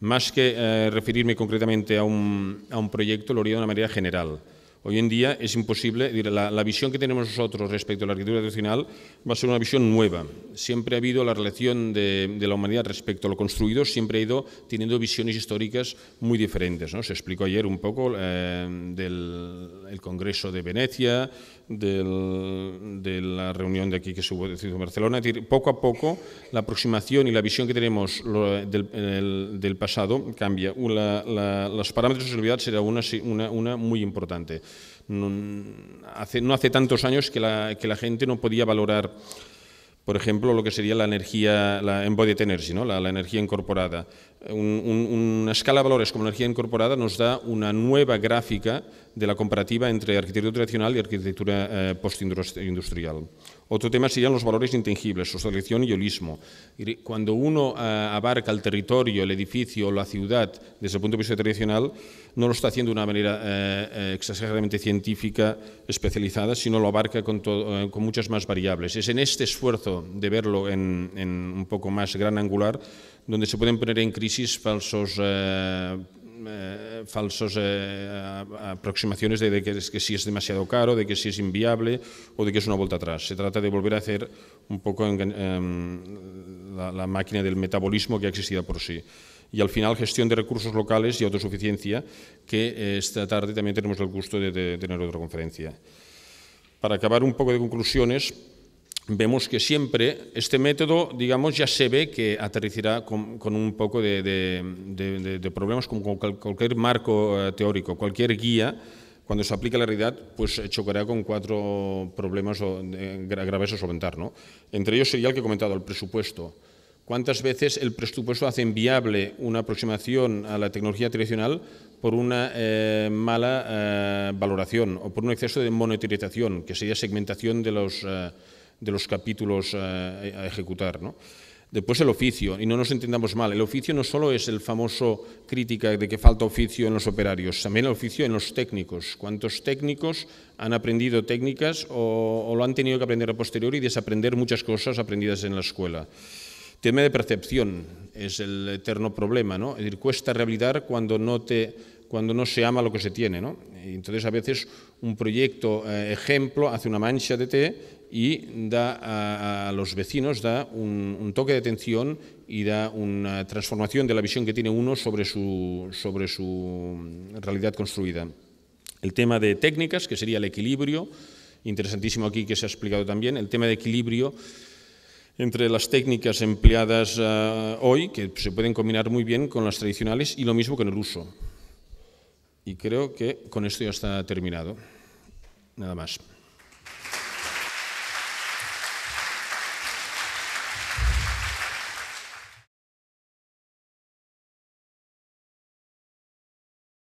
Más que eh, referirme concretamente a un, a un proyecto, lo haría de una manera general. Hoy en día es imposible, la, visión que tenemos nosotros respecto a la arquitectura tradicional va a ser una visión nueva. Siempre ha habido la relación de, la humanidad respecto a lo construido, siempre ha ido teniendo visiones históricas muy diferentes. ¿no? Se explicó ayer un poco eh, del el Congreso de Venecia, de la reunión de aquí que se hubo en Barcelona. Es decir, poco a poco la aproximación y la visión que tenemos del, pasado cambia. los parámetros de seguridad será una muy importante no hace, tantos años que la, gente no podía valorar, por ejemplo, lo que sería la energía, la embodied energy, ¿no? la energía incorporada una escala de valores como energía incorporada nos da una nueva gráfica de la comparativa entre arquitectura tradicional y arquitectura eh, postindustrial. Otro tema serían los valores intangibles, socialización y holismo. Cuando uno eh, abarca el territorio, el edificio, o la ciudad desde el punto de vista tradicional, no lo está haciendo de una manera eh, exageradamente científica, especializada, sino lo abarca con, muchas más variables. Es en este esfuerzo de verlo en, en un poco más gran angular donde se pueden poner en crisis falsos eh, eh, falsos eh, aproximaciones de, que, si es demasiado caro, de que si es inviable o de que es una vuelta atrás. Se trata de volver a hacer un poco em, la, máquina del metabolismo que ha existido por sí. Y al final, gestión de recursos locales y autosuficiencia, que esta tarde también tenemos el gusto de tener otra conferencia. Para acabar un poco de conclusiones, vemos que siempre este método, digamos, ya se ve que aterricirá con, un poco de, problemas como cualquier marco eh, teórico, cualquier guía, cuando se aplica la realidad, pues eh, chocará con cuatro problemas eh, graves a solventar. ¿no? Entre ellos sería el que he comentado, el presupuesto. ¿Cuántas veces el presupuesto hace inviable una aproximación a la tecnología tradicional por una mala valoración o por un exceso de monetización, que sería segmentación de los de los capítulos eh, a, ejecutar. Después el oficio, y no nos entendamos mal, el oficio no solo es el famoso crítica de que falta oficio en los operarios, también el oficio en los técnicos. ¿Cuántos técnicos han aprendido técnicas o, lo han tenido que aprender a posteriori y desaprender muchas cosas aprendidas en la escuela? Tema de percepción es el eterno problema, ¿no? Es decir, cuesta rehabilitar cuando no te cuando no se ama lo que se tiene, ¿no? Entonces a veces un proyecto eh, ejemplo hace una mancha de té y da a, los vecinos da un, toque de atención y da una transformación de la visión que tiene uno sobre su, sobre su realidad construida. El tema de técnicas, que sería el equilibrio, interesantísimo aquí que se ha explicado también, el tema de equilibrio entre las técnicas empleadas eh, hoy, que se pueden combinar muy bien con las tradicionales, y lo mismo con el uso. Y creo que con esto ya está terminado. Nada más.